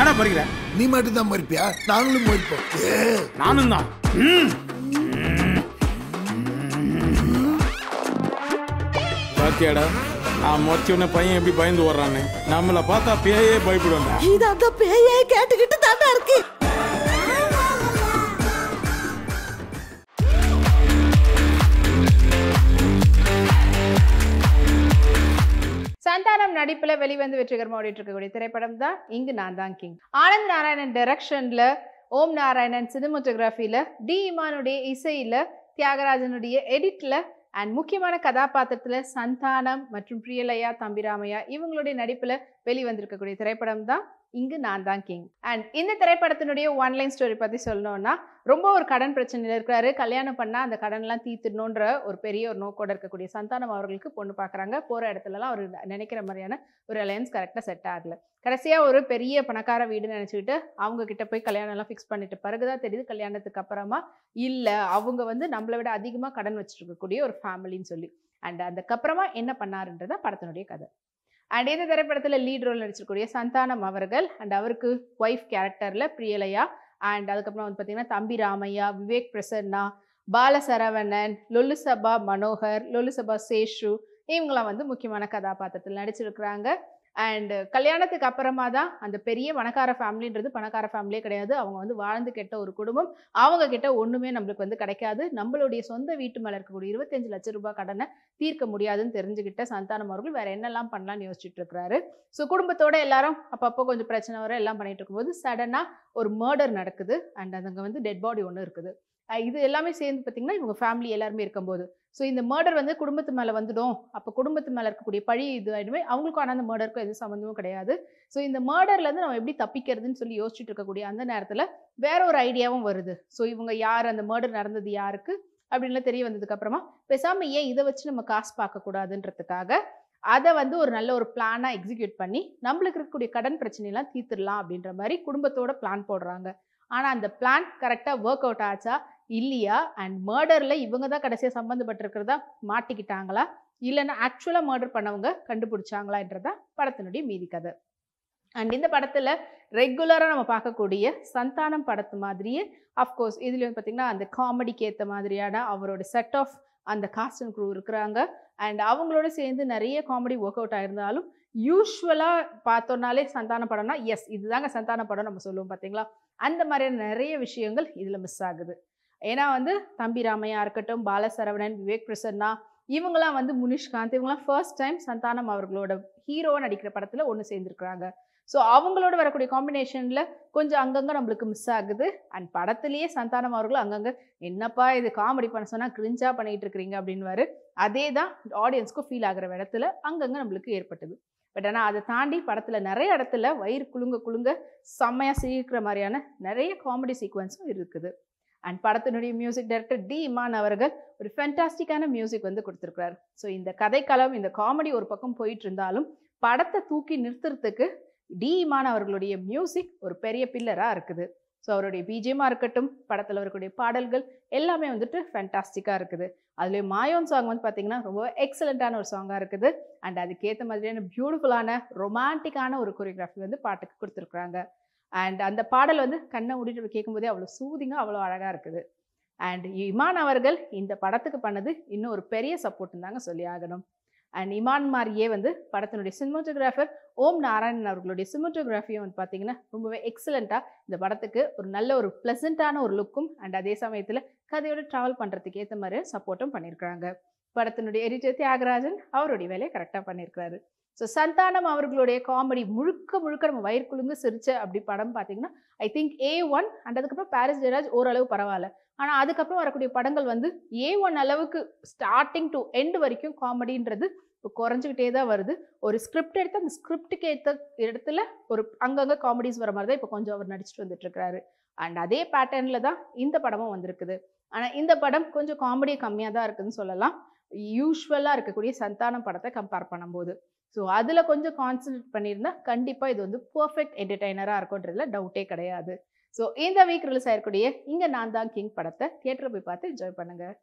என்னடா பறிக்கிற நீ மட்டும் தான் மறிப்பியா நாங்களும் மறிப்போம் நானும் தான் பையன் எப்படி பயந்து நம்மள பார்த்தா பேயே பயப்படுவாங்க பேயே இருக்கு தயாரிப்புல வெளிவந்து வெற்றிகரமாக ஓடிட்டு இருக்கக்கூடிய திரைப்படம் தான் இங்கு நான் தான் கிங் ஆனந்த் நாராயணன் டைரக்ஷன்ல ஓம் நாராயணன் சினிமோட்டோகிராஃபியில் டி இமானுடைய இசையில் தியாகராஜனுடைய எடிட்டில் அண்ட் முக்கியமான கதாபாத்திரத்தில் சந்தானம் மற்றும் பிரியலையா தம்பிராமையா இவங்களுடைய நடிப்பில் வெளிவந்திருக்கக்கூடிய திரைப்படம் தான் இங்கு நான் தான் கிங் அண்ட் இந்த திரைப்படத்தினுடைய ஒன்லைன் ஸ்டோரி பற்றி சொல்லணும்னா ரொம்ப ஒரு கடன் பிரச்சனையில் இருக்கிறாரு கல்யாணம் பண்ணால் அந்த கடன்லாம் தீர்த்துடணுன்ற ஒரு பெரிய ஒரு நோக்கோடு இருக்கக்கூடிய சந்தானம் அவர்களுக்கு பொண்ணு பார்க்குறாங்க போகிற இடத்துலலாம் அவர் நினைக்கிற மாதிரியான ஒரு அலையன்ஸ் கரெக்டாக செட் ஆகல கடைசியாக ஒரு பெரிய பணக்கார வீடுன்னு நினச்சிக்கிட்டு அவங்க போய் கல்யாணம்லாம் ஃபிக்ஸ் பண்ணிட்டு பிறகுதான் தெரியுது கல்யாணத்துக்கு அப்புறமா இல்லை அவங்க வந்து நம்மளை விட அதிகமாக கடன் வச்சுருக்கக்கூடிய ஒரு ஃபேமிலின்னு சொல்லி அண்ட் அதுக்கப்புறமா என்ன பண்ணாருன்றதான் படத்தினுடைய கதை அண்ட் இந்த திரைப்படத்தில் லீட் ரோல் நடிச்சிருக்கூடிய சந்தானம் அவர்கள் அண்ட் அவருக்கு ஒய்ஃப் கேரக்டரில் பிரியலையா அண்ட் அதுக்கப்புறம் வந்து பார்த்தீங்கன்னா தம்பி ராமையா விவேக் பிரசன்னா பாலசரவணன் லொல்லுசபா மனோகர் லொல்லுசபா சேஷு இவங்களாம் வந்து முக்கியமான கதாபாத்திரத்தில் நடிச்சிருக்கிறாங்க அண்டு கல்யாணத்துக்கு அப்புறமா தான் அந்த பெரிய பணக்கார ஃபேமிலின்றது பணக்கார ஃபேமிலியே கிடையாது அவங்க வந்து வாழ்ந்து கெட்ட ஒரு குடும்பம் அவங்க கிட்ட ஒன்றுமே நம்மளுக்கு வந்து கிடைக்காது நம்மளுடைய சொந்த வீட்டு மேலே இருக்கக்கூடிய இருபத்தஞ்சு லட்சம் ரூபாய் கடனை தீர்க்க முடியாதுன்னு தெரிஞ்சுக்கிட்ட சந்தானம் அவர்கள் வேற என்னெல்லாம் பண்ணலாம்னு யோசிச்சுட்டு இருக்கிறாரு ஸோ குடும்பத்தோட எல்லாரும் அப்பப்போ கொஞ்சம் பிரச்சனை வர எல்லாம் பண்ணிட்டு இருக்கும்போது சடனாக ஒரு மர்டர் நடக்குது அண்ட் அதுங்க வந்து டெட் பாடி ஒன்று இருக்குது இது எல்லாமே சேர்ந்து பார்த்திங்கன்னா இவங்க ஃபேமிலி எல்லாருமே இருக்கும்போது ஸோ இந்த மர்டர் வந்து குடும்பத்து மேலே வந்துடும் அப்போ குடும்பத்து மேலே இருக்கக்கூடிய பழி இது ஆகிடுமே அவங்களுக்கும் ஆனால் அந்த மர்டருக்கும் எதுவும் சம்மந்தமும் கிடையாது ஸோ இந்த மர்டர்லேருந்து நம்ம எப்படி தப்பிக்கிறதுன்னு சொல்லி யோசிச்சுட்டு இருக்கக்கூடிய அந்த நேரத்தில் வேற ஒரு ஐடியாவும் வருது ஸோ இவங்க யார் அந்த மர்டர் நடந்தது யாருக்கு அப்படின்லாம் தெரிய வந்ததுக்கப்புறமா பேசாமல் ஏன் இதை வச்சு நம்ம காசு பார்க்கக்கூடாதுன்றதுக்காக அதை வந்து ஒரு நல்ல ஒரு பிளானாக எக்ஸிக்யூட் பண்ணி நம்மளுக்கு இருக்கக்கூடிய கடன் பிரச்சனையெல்லாம் தீர்த்துடலாம் அப்படின்ற மாதிரி குடும்பத்தோட பிளான் போடுறாங்க ஆனால் அந்த பிளான் கரெக்டாக ஒர்க் அவுட் ஆச்சா இல்லையா அண்ட் மர்டரில் இவங்க தான் கடைசியாக சம்மந்தப்பட்டிருக்கிறதா மாட்டிக்கிட்டாங்களா இல்லைன்னா ஆக்சுவலாக மர்டர் பண்ணவங்க கண்டுபிடிச்சாங்களான்றதா படத்தினுடைய மீதி கதை அண்ட் இந்த படத்தில் ரெகுலராக நம்ம பார்க்கக்கூடிய சந்தானம் படத்து மாதிரியே அஃப்கோர்ஸ் இதில் வந்து பார்த்திங்கன்னா அந்த காமெடிக்கு ஏற்ற மாதிரியான அவரோட செட் ஆஃப் அந்த காஸ்ட் அண்ட் குரூ இருக்கிறாங்க அண்ட் அவங்களோட சேர்ந்து நிறைய காமெடி ஒர்க் அவுட் ஆயிருந்தாலும் யூஸ்வலாக பார்த்தோன்னாலே சந்தான படம்னா எஸ் இதுதாங்க சந்தான படம் நம்ம சொல்லுவோம் பார்த்தீங்களா அந்த மாதிரியான நிறைய விஷயங்கள் இதில் மிஸ் ஆகுது ஏன்னா வந்து தம்பி ராமையா இருக்கட்டும் பாலசரவணன் விவேக் பிரசன்னா இவங்கெல்லாம் வந்து முனிஷ்காந்த் இவங்கெல்லாம் ஃபர்ஸ்ட் டைம் சந்தானம் அவர்களோட ஹீரோவாக நடிக்கிற படத்தில் ஒன்று சேர்ந்துருக்குறாங்க ஸோ அவங்களோட வரக்கூடிய காம்பினேஷனில் கொஞ்சம் அங்கங்கே நம்மளுக்கு மிஸ் ஆகுது அண்ட் படத்துலேயே சந்தானம் அவர்களும் அங்கங்கே என்னப்பா இது காமெடி பண்ண சொன்னால் கிரிஞ்சாக பண்ணிகிட்டு இருக்கிறீங்க அப்படின்வாரு அதே தான் ஆடியன்ஸ்க்கும் ஃபீல் ஆகிற இடத்துல அங்கங்கே நம்மளுக்கு ஏற்பட்டது பட் ஆனால் அதை தாண்டி படத்தில் நிறைய இடத்துல வயிறு குலுங்க குலுங்க செம்மையாக சிரிக்கிற மாதிரியான நிறைய காமெடி சீக்வன்ஸும் இருக்குது அண்ட் படத்தினுடைய மியூசிக் டைரக்டர் டி இமான் அவர்கள் ஒரு ஃபென்டாஸ்டிக்கான மியூசிக் வந்து கொடுத்துருக்குறாரு ஸோ இந்த கதைக்களம் இந்த காமெடி ஒரு பக்கம் போயிட்டு இருந்தாலும் படத்தை தூக்கி நிறுத்துறதுக்கு டி இமான் அவர்களுடைய மியூசிக் ஒரு பெரிய பில்லராக இருக்குது ஸோ அவருடைய பிஜேமாக இருக்கட்டும் படத்தில் அவருடைய பாடல்கள் எல்லாமே வந்துட்டு ஃபென்டாஸ்டிக்காக இருக்குது அதுலேயும் மாயோன் சாங் வந்து பார்த்திங்கன்னா ரொம்ப எக்ஸலண்ட்டான ஒரு சாங்காக இருக்குது அண்ட் அதுக்கேற்ற மாதிரியான பியூட்டிஃபுல்லான ரொமான்டிக்கான ஒரு கொரியோகிராஃபி வந்து பாட்டுக்கு கொடுத்துருக்குறாங்க அண்ட் அந்த பாடல் வந்து கண்ணை மூடிட்டு கேட்கும்போதே அவ்வளோ சூதிங்காக அவ்வளோ அழகாக இருக்குது அண்ட் இமான் அவர்கள் இந்த படத்துக்கு பண்ணது இன்னும் ஒரு பெரிய சப்போர்ட்னு தாங்க சொல்லி ஆகணும் அண்ட் இமான் மாதிரியே வந்து படத்தினுடைய சினிமோட்டோகிராஃபர் ஓம் நாராயணன் அவர்களுடைய சினிமோட்டோகிராஃபியும் வந்து பார்த்தீங்கன்னா ரொம்பவே எக்ஸலண்ட்டாக இந்த படத்துக்கு ஒரு நல்ல ஒரு ப்ளசண்ட்டான ஒரு லுக்கும் அண்ட் அதே சமயத்தில் கதையோடு ட்ராவல் பண்ணுறதுக்கு ஏற்ற மாதிரி சப்போர்ட்டும் பண்ணியிருக்கிறாங்க படத்தினுடைய எடிட்டர் தியாகராஜன் அவருடைய வேலையை கரெக்டாக பண்ணியிருக்கிறாரு ஸோ சந்தானம் அவர்களுடைய காமெடி முழுக்க முழுக்க நம்ம வயிற்குழுங்கு சிரிச்ச அப்படி படம் பார்த்தீங்கன்னா I think A one and அதுக்கப்புறம் பாரிஸ் ஜெயராஜ் ஓரளவு பரவாயில்ல ஆனால் அதுக்கப்புறம் வரக்கூடிய படங்கள் வந்து ஏ ஒன் அளவுக்கு ஸ்டார்டிங் டு எண்டு வரைக்கும் காமெடின்றது இப்போ குறைஞ்சிக்கிட்டே தான் வருது ஒரு ஸ்கிரிப்ட் எடுத்து அந்த ஸ்கிரிப்டுக்கு ஏற்ற இடத்துல ஒரு அங்கங்கே காமெடிஸ் வர மாதிரி தான் இப்போ கொஞ்சம் அவர் நடிச்சுட்டு வந்துட்டுருக்கிறாரு அண்ட் அதே பேட்டர்னில் தான் இந்த படமும் வந்திருக்குது ஆனால் இந்த படம் கொஞ்சம் காமெடி கம்மியாக தான் இருக்குதுன்னு சொல்லலாம் யூஸ்வலாக இருக்கக்கூடிய சந்தானம் படத்தை கம்பேர் பண்ணும்போது ஸோ அதில் கொஞ்சம் கான்சன்ட்ரேட் பண்ணியிருந்தா கண்டிப்பாக இது வந்து பர்ஃபெக்ட் என்டர்டைனராக இருக்கும்ன்றதுல டவுட்டே கிடையாது ஸோ இந்த வீக் ரிலீஸ் ஆகிருக்கூடிய இங்கே நான் தான் கிங் படத்தை தியேட்டரை போய் பார்த்து என்ஜாய் பண்ணுங்கள்